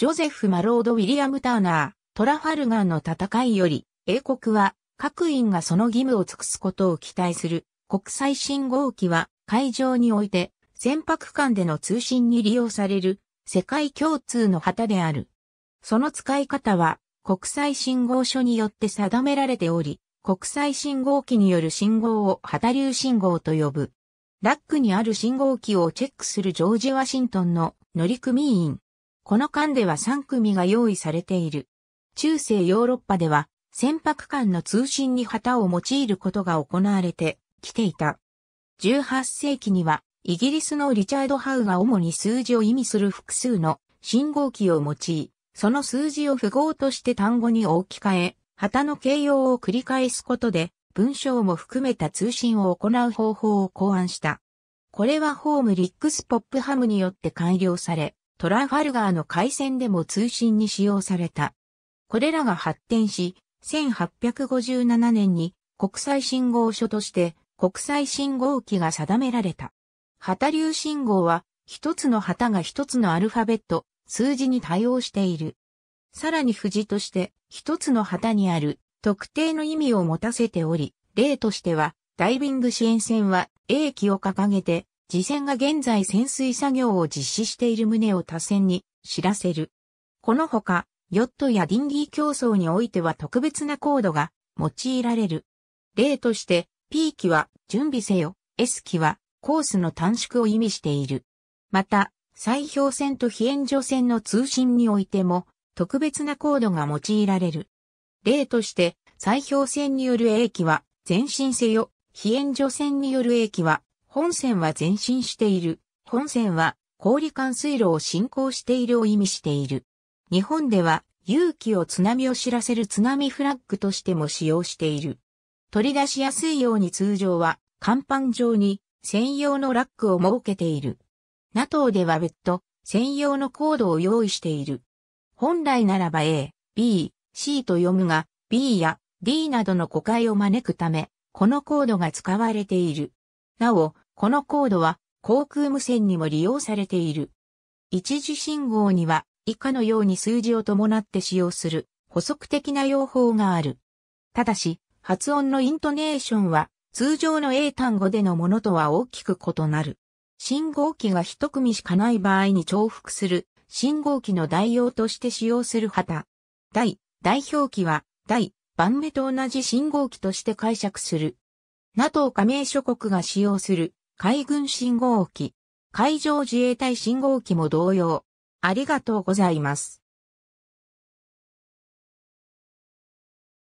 ジョゼフ・マロード・ウィリアム・ターナー、トラファルガンの戦いより、英国は各員がその義務を尽くすことを期待する国際信号機は海上において船舶間での通信に利用される世界共通の旗である。その使い方は国際信号書によって定められており、国際信号機による信号を旗流信号と呼ぶ。ラックにある信号機をチェックするジョージ・ワシントンの乗組員、この間では3組が用意されている。中世ヨーロッパでは、船舶間の通信に旗を用いることが行われてきていた。18世紀には、イギリスのリチャード・ハウが主に数字を意味する複数の信号機を用い、その数字を符号として単語に置き換え、旗の形容を繰り返すことで、文章も含めた通信を行う方法を考案した。これはホームリックス・ポップハムによって改良され、トラファルガーの海戦でも通信に使用された。これらが発展し、1857年に国際信号所として国際信号機が定められた。旗流信号は一つの旗が一つのアルファベット、数字に対応している。さらに富士として一つの旗にある特定の意味を持たせており、例としてはダイビング支援船は A 機を掲げて次戦が現在潜水作業を実施している旨を他船に知らせる。このほか、ヨットやディンギー競争においては特別なコードが用いられる。例として、P 機は準備せよ、S 機はコースの短縮を意味している。また、砕氷船と非援助船の通信においても特別なコードが用いられる。例として、砕氷船による A 機は前進せよ、非援助船による A 機は本線は前進している。本線は、氷管水路を進行しているを意味している。日本では、勇気を津波を知らせる津波フラッグとしても使用している。取り出しやすいように通常は、甲板上に専用のラックを設けている。NATO では別途、専用のコードを用意している。本来ならば A、B、C と読むが、B や D などの誤解を招くため、このコードが使われている。なお、このコードは航空無線にも利用されている。一次信号には以下のように数字を伴って使用する補足的な用法がある。ただし、発音のイントネーションは通常の英単語でのものとは大きく異なる。信号機が一組しかない場合に重複する信号機の代用として使用する旗。代、代表機は代、番目と同じ信号機として解釈する NATO 加盟諸国が使用する海軍信号機、海上自衛隊信号機も同様。ありがとうございます。